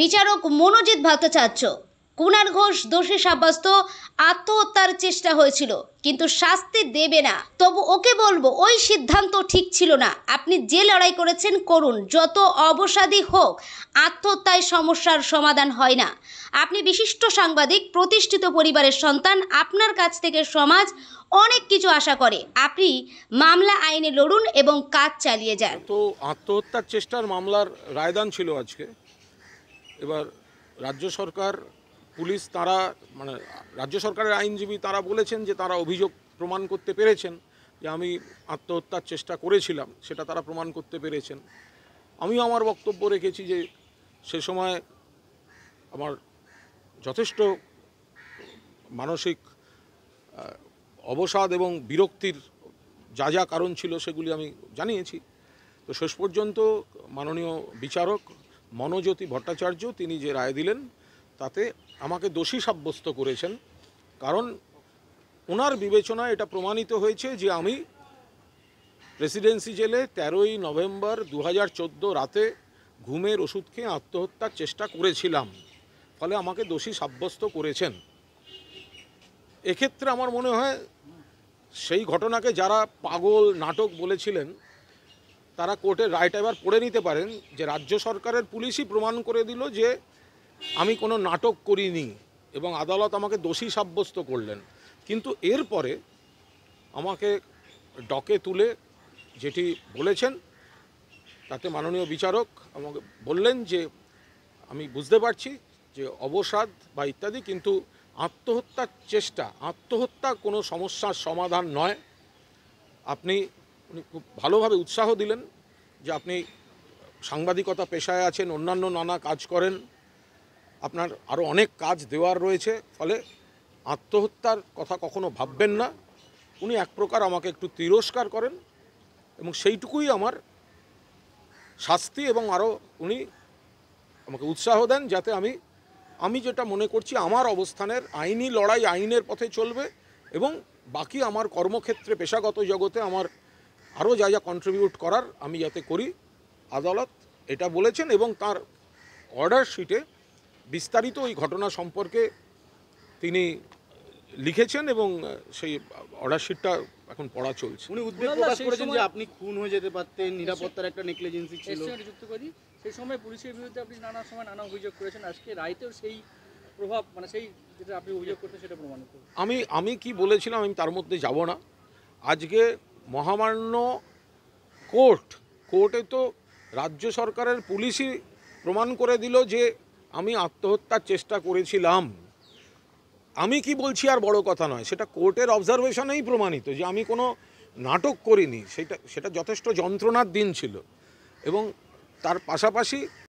বিচারক মনোজিৎ ভট্টাচার্য কুনার ঘোষ দোষী সাব্যস্ত আত্মহত্যার চেষ্টা হয়েছিল কিন্তু শাস্তি দেবে না তবু ওকে বলবো ওই সিদ্ধান্ত ঠিক ছিল না আপনি যে লড়াই করেছেন করুন যত অবসাদী হোক আত্মহত্যায় সমস্যার সমাধান হয় না আপনি বিশিষ্ট সাংবাদিক প্রতিষ্ঠিত পরিবারের সন্তান আপনার কাছ থেকে সমাজ অনেক কিছু আশা করে আপনি মামলা আইনে লড়ুন এবং কাজ চালিয়ে যান তো আত্মহত্যার চেষ্টার মামলার রায়দান ছিল আজকে এবার রাজ্য সরকার পুলিশ তারা মানে রাজ্য সরকারের আইনজীবী তারা বলেছেন যে তারা অভিযোগ প্রমাণ করতে পেরেছেন যে আমি আত্মহত্যার চেষ্টা করেছিলাম সেটা তারা প্রমাণ করতে পেরেছেন আমিও আমার বক্তব্য রেখেছি যে সে সময় আমার যথেষ্ট মানসিক অবসাদ এবং বিরক্তির যা যা কারণ ছিল সেগুলি আমি জানিয়েছি তো শেষ পর্যন্ত মাননীয় বিচারক মনোজ্যোতি ভট্টাচার্য তিনি যে রায় দিলেন তাতে আমাকে দোষী সাব্যস্ত করেছেন কারণ ওনার বিবেচনায় এটা প্রমাণিত হয়েছে যে আমি প্রেসিডেন্সি জেলে তেরোই নভেম্বর দু রাতে ঘুমের ওষুধ খেয়ে আত্মহত্যার চেষ্টা করেছিলাম ফলে আমাকে দোষী সাব্যস্ত করেছেন এক্ষেত্রে আমার মনে হয় সেই ঘটনাকে যারা পাগল নাটক বলেছিলেন তারা কোর্টের রায়টা এবার পড়ে নিতে পারেন যে রাজ্য সরকারের পুলিশই প্রমাণ করে দিল যে আমি কোনো নাটক করিনি এবং আদালত আমাকে দোষী সাব্যস্ত করলেন কিন্তু এরপরে আমাকে ডকে তুলে যেটি বলেছেন তাতে মাননীয় বিচারক আমাকে বললেন যে আমি বুঝতে পারছি যে অবসাদ বা ইত্যাদি কিন্তু আত্মহত্যার চেষ্টা আত্মহত্যা কোনো সমস্যার সমাধান নয় আপনি উনি খুব ভালোভাবে উৎসাহ দিলেন যে আপনি সাংবাদিকতা পেশায় আছেন অন্যান্য নানা কাজ করেন আপনার আরও অনেক কাজ দেওয়ার রয়েছে ফলে আত্মহত্যার কথা কখনো ভাববেন না উনি এক প্রকার আমাকে একটু তিরস্কার করেন এবং সেইটুকুই আমার শাস্তি এবং আরও উনি আমাকে উৎসাহ দেন যাতে আমি আমি যেটা মনে করছি আমার অবস্থানের আইনি লড়াই আইনের পথে চলবে এবং বাকি আমার কর্মক্ষেত্রে পেশাগত জগতে আমার আরও যা যা কন্ট্রিবিউট করার আমি যাতে করি আদালত এটা বলেছেন এবং তার অর্ডার শিটে বিস্তারিত ওই ঘটনা সম্পর্কে তিনি লিখেছেন এবং সেই অর্ডার শিটটা এখন পড়া চলছে উনি উদ্বেগ প্রকাশ করেছেন যে আপনি খুন হয়ে যেতে পারতেন নিরাপত্তার একটা নেগলিজেন্সি ছিল যুক্ত করি সেই সময় পুলিশের বিরুদ্ধে আপনি নানা সময় নানা অভিযোগ করেছেন আজকে রায়তেও সেই প্রভাব মানে সেই যেটা আপনি অভিযোগ করতেন সেটা প্রমাণিত আমি আমি কি বলেছিলাম আমি তার মধ্যে যাব না আজকে মহামান্য কোর্ট কোর্টে তো রাজ্য সরকারের পুলিশই প্রমাণ করে দিল যে আমি আত্মহত্যার চেষ্টা করেছিলাম আমি কি বলছি আর বড় কথা নয় সেটা কোর্টের অবজারভেশনেই প্রমাণিত যে আমি কোনো নাটক করিনি সেটা সেটা যথেষ্ট যন্ত্রণার দিন ছিল এবং তার পাশাপাশি